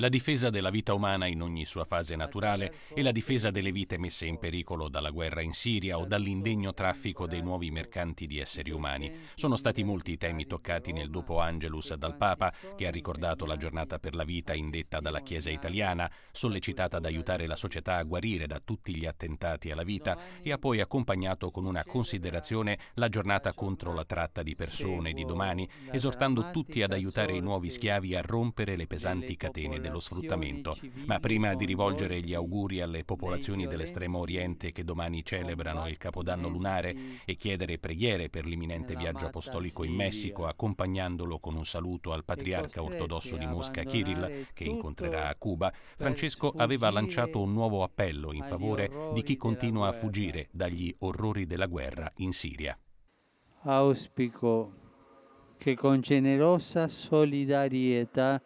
la difesa della vita umana in ogni sua fase naturale e la difesa delle vite messe in pericolo dalla guerra in Siria o dall'indegno traffico dei nuovi mercanti di esseri umani. Sono stati molti i temi toccati nel dopo Angelus dal Papa, che ha ricordato la giornata per la vita indetta dalla Chiesa italiana, sollecitata ad aiutare la società a guarire da tutti gli attentati alla vita e ha poi accompagnato con una considerazione la giornata contro la tratta di persone di domani, esortando tutti ad aiutare i nuovi schiavi a rompere le pesanti catene del dello sfruttamento. Ma prima di rivolgere gli auguri alle popolazioni dell'estremo oriente che domani celebrano il Capodanno lunare e chiedere preghiere per l'imminente viaggio apostolico in Messico, accompagnandolo con un saluto al patriarca ortodosso di Mosca Kirill che incontrerà a Cuba, Francesco aveva lanciato un nuovo appello in favore di chi continua a fuggire dagli orrori della guerra in Siria. Auspico che con generosa solidarietà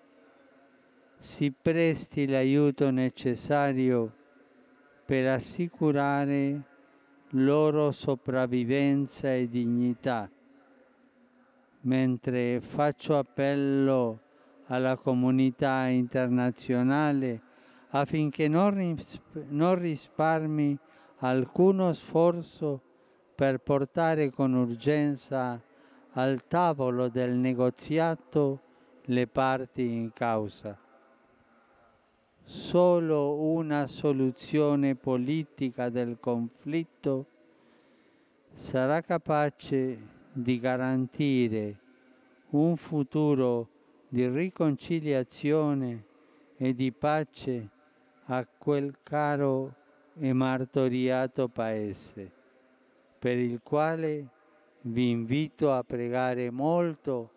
si presti l'aiuto necessario per assicurare loro sopravvivenza e dignità, mentre faccio appello alla comunità internazionale affinché non, risparmi alcuno sforzo per portare con urgenza al tavolo del negoziato le parti in causa solo una soluzione politica del conflitto sarà capace di garantire un futuro di riconciliazione e di pace a quel caro e martoriato paese, per il quale vi invito a pregare molto